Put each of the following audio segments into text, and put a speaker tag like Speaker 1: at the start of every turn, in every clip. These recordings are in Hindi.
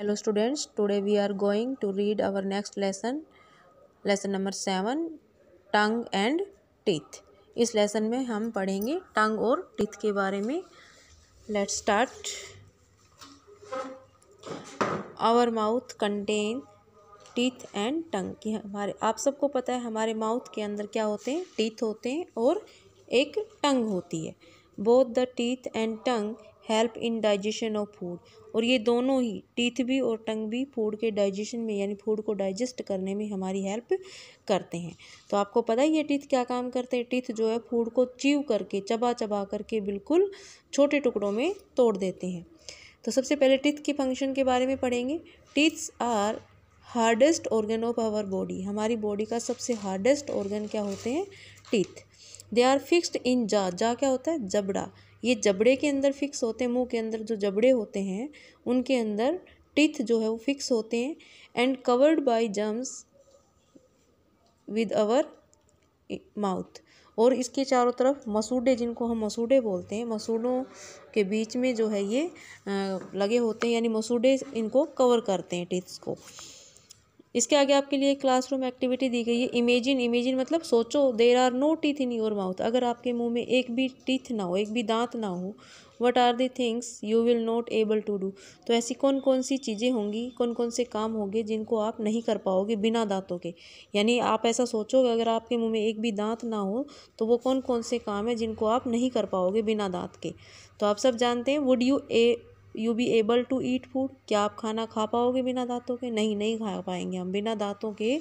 Speaker 1: hello students today we are going to read our next lesson lesson number seven tongue and teeth इस लेसन में हम पढ़ेंगे टंग और टीथ के बारे में let's start our mouth contain teeth and tongue हमारे आप सबको पता है हमारे माउथ के अंदर क्या होते हैं टीथ होते हैं और एक टंग होती है both the teeth and tongue help in digestion of food और ये दोनों ही टीथ भी और टंग भी फूड के डाइजेशन में यानी फूड को डाइजेस्ट करने में हमारी हेल्प करते हैं तो आपको पता ही ये टीथ क्या काम करते हैं टीथ जो है फूड को चीव करके चबा चबा करके बिल्कुल छोटे टुकड़ों में तोड़ देते हैं तो सबसे पहले टीथ के फंक्शन के बारे में पढ़ेंगे teeths are hardest organ of our body हमारी बॉडी का सबसे हार्डेस्ट ऑर्गन क्या होते हैं teeth they are fixed in jaw jaw क्या होता है जबड़ा ये जबड़े के अंदर फिक्स होते हैं मुंह के अंदर जो जबड़े होते हैं उनके अंदर टिथ जो है वो फिक्स होते हैं and covered by gums with our mouth और इसके चारों तरफ मसूडे जिनको हम मसूडे बोलते हैं मसूडों के बीच में जो है ये लगे होते हैं यानी मसूडे इनको कवर करते हैं टिथ्स को इसके आगे आपके लिए क्लासरूम एक्टिविटी दी गई है इमेजिन इमेजिन मतलब सोचो there are no teeth in your mouth अगर आपके मुंह में एक भी टीथ ना हो एक भी दांत ना हो what are the things you will not able to do तो ऐसी कौन कौन सी चीज़ें होंगी कौन कौन से काम होंगे जिनको आप नहीं कर पाओगे बिना दांतों के यानी आप ऐसा सोचोगे अगर आपके मुँह में एक भी दांत ना हो तो वो कौन कौन से काम है जिनको आप नहीं कर पाओगे बिना दांत के तो आप सब जानते हैं would you a you be able to eat food क्या आप खाना खा पाओगे बिना दांतों के नहीं नहीं खा पाएंगे हम बिना दांतों के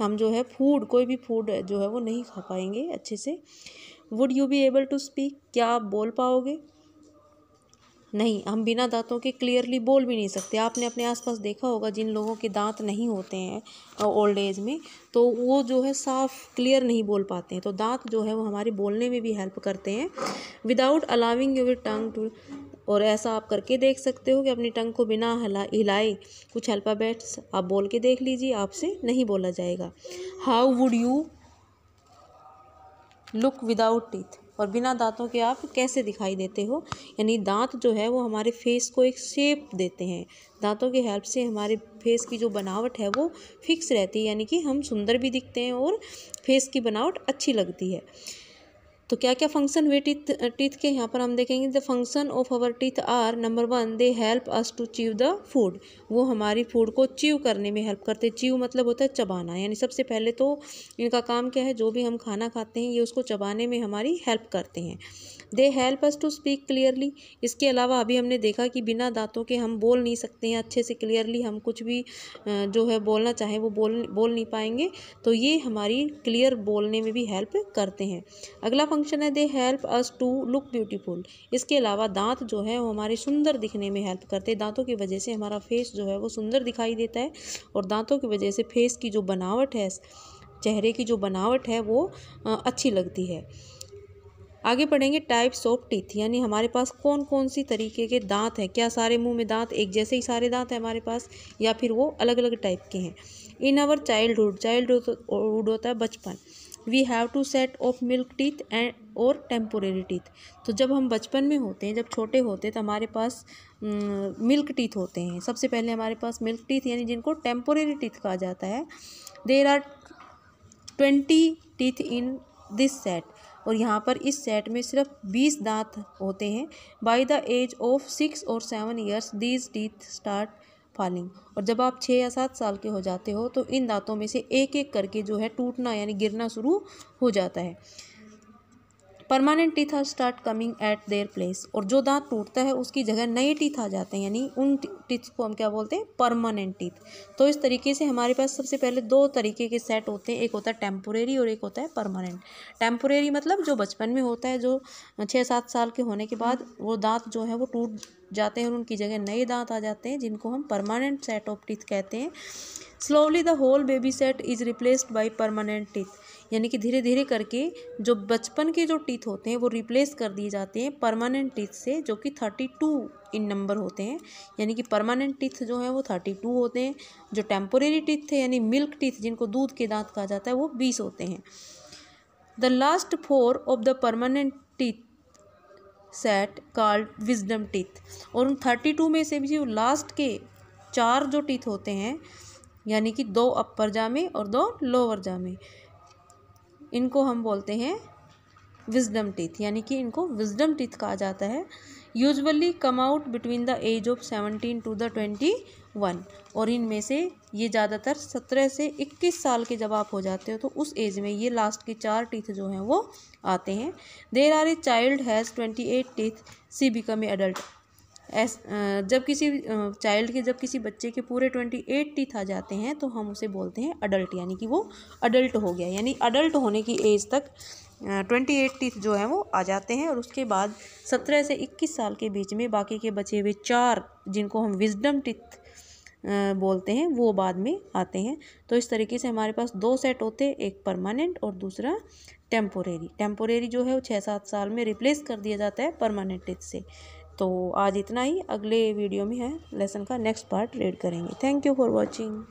Speaker 1: हम जो है फूड कोई भी फूड जो है वो नहीं खा पाएंगे अच्छे से would you be able to speak क्या आप बोल पाओगे नहीं हम बिना दांतों के क्लियरली बोल भी नहीं सकते आपने अपने आसपास देखा होगा जिन लोगों के दांत नहीं होते हैं ओल्ड एज में तो वो जो है साफ क्लियर नहीं बोल पाते हैं तो दांत जो है वो हमारे बोलने में भी हेल्प करते हैं without allowing your tongue to और ऐसा आप करके देख सकते हो कि अपनी टंग को बिना हला हिलाए कुछ अल्फ़ाबेट्स आप बोल के देख लीजिए आपसे नहीं बोला जाएगा how would you look without teeth और बिना दांतों के आप कैसे दिखाई देते हो यानी दांत जो है वो हमारे फेस को एक शेप देते हैं दांतों के हेल्प से हमारे फेस की जो बनावट है वो फिक्स रहती है यानी कि हम सुंदर भी दिखते हैं और फेस की बनावट अच्छी लगती है तो क्या क्या फंक्शन हुए टीथ टीथ के यहाँ पर हम देखेंगे the function of our teeth are number one they help us to chew the food वो हमारी फूड को चीव करने में हेल्प करते चीव मतलब होता है चबाना यानी सबसे पहले तो इनका काम क्या है जो भी हम खाना खाते हैं ये उसको चबाने में हमारी हेल्प करते हैं they help us to speak clearly इसके अलावा अभी हमने देखा कि बिना दांतों के हम बोल नहीं सकते हैं अच्छे से क्लियरली हम कुछ भी जो है बोलना चाहें वो बोल बोल नहीं पाएंगे तो ये हमारी क्लियर बोलने में भी हेल्प करते हैं अगला फंक्शन है they help us to look beautiful इसके अलावा दांत जो है वो हमारे सुंदर दिखने में हेल्प करते हैं दांतों की वजह से हमारा फेस जो है वो सुंदर दिखाई देता है और दांतों की वजह से फेस की जो बनावट है चेहरे की जो बनावट है वो अच्छी लगती है आगे पढ़ेंगे टाइप्स ऑफ टीथ यानी हमारे पास कौन कौन सी तरीके के दांत हैं क्या सारे मुंह में दांत एक जैसे ही सारे दांत हैं हमारे पास या फिर वो अलग अलग टाइप के हैं इन आवर चाइल्डहुड चाइल्डहुड होता है बचपन we have two set of milk teeth and और टेम्पोरेरी टीथ तो जब हम बचपन में होते हैं जब छोटे होते हैं तो हमारे पास मिल्क टीथ होते हैं सबसे पहले हमारे पास मिल्क टीथ यानी जिनको टेम्पोरेरी टीथ कहा जाता है there are twenty teeth in this set और यहाँ पर इस सेट में सिर्फ बीस दांत होते हैं by the age of six और seven years these teeth start falling और जब आप छः या सात साल के हो जाते हो तो इन दांतों में से एक एक करके जो है टूटना यानी गिरना शुरू हो जाता है permanent teeth are start coming at their place और जो दांत टूटता है उसकी जगह नए टीथ आ जाते हैं यानी उन टीथ को हम क्या बोलते हैं परमानेंट टीथ तो इस तरीके से हमारे पास सबसे पहले दो तरीके के सेट होते हैं एक होता है टेम्पोरेरी और एक होता है परमानेंट टेम्पोरेरी मतलब जो बचपन में होता है जो छः सात साल के होने के बाद वो दांत जो है वो टूट जाते हैं और उनकी जगह नए दांत आ जाते हैं जिनको हम परमानेंट सेट ऑफ टीथ कहते हैं slowly the whole baby set is replaced by permanent teeth यानी कि धीरे धीरे करके जो बचपन के जो टीथ होते हैं वो रिप्लेस कर दिए जाते हैं परमानेंट टीथ से जो कि थर्टी टू इन नंबर होते हैं यानी कि परमानेंट टीथ जो है वो थर्टी टू होते हैं जो टेम्पोरेरी टीथ थे यानी मिल्क टीथ जिनको दूध के दांत कहा जाता है वो बीस होते हैं the last four of the permanent teeth set called wisdom teeth और उन थर्टी टू में से भी जो लास्ट के चार जो टीथ होते हैं यानी कि दो अपर जामे और दो लोअर जामे इनको हम बोलते हैं विजडम टीथ यानी कि इनको विजडम टीथ कहा जाता है usually come out between the age of seventeen to the twenty one और इनमें से ये ज़्यादातर सत्रह से इक्कीस साल के जब आप हो जाते हो तो उस एज में ये लास्ट के चार टीथ जो हैं वो आते हैं there are a child has twenty eight teeth see become a adult as जब किसी चाइल्ड के जब किसी बच्चे के पूरे ट्वेंटी एट टीथ आ जाते हैं तो हम उसे बोलते हैं अडल्ट यानी कि वो अडल्ट हो गया यानी अडल्ट होने की एज तक ट्वेंटी एट टीथ जो है वो आ जाते हैं और उसके बाद सत्रह से इक्कीस साल के बीच में बाकी के बचे हुए चार जिनको हम विजडम टिथ बोलते हैं वो बाद में आते हैं तो इस तरीके से हमारे पास दो सेट होते हैं एक परमानेंट और दूसरा टेम्पोरेरी टेम्पोरेरी जो है वो छः सात साल में रिप्लेस कर दिया जाता है परमानेंट टिथ से तो आज इतना ही अगले वीडियो में है लेसन का नेक्स्ट पार्ट रीड करेंगे थैंक यू फॉर वॉचिंग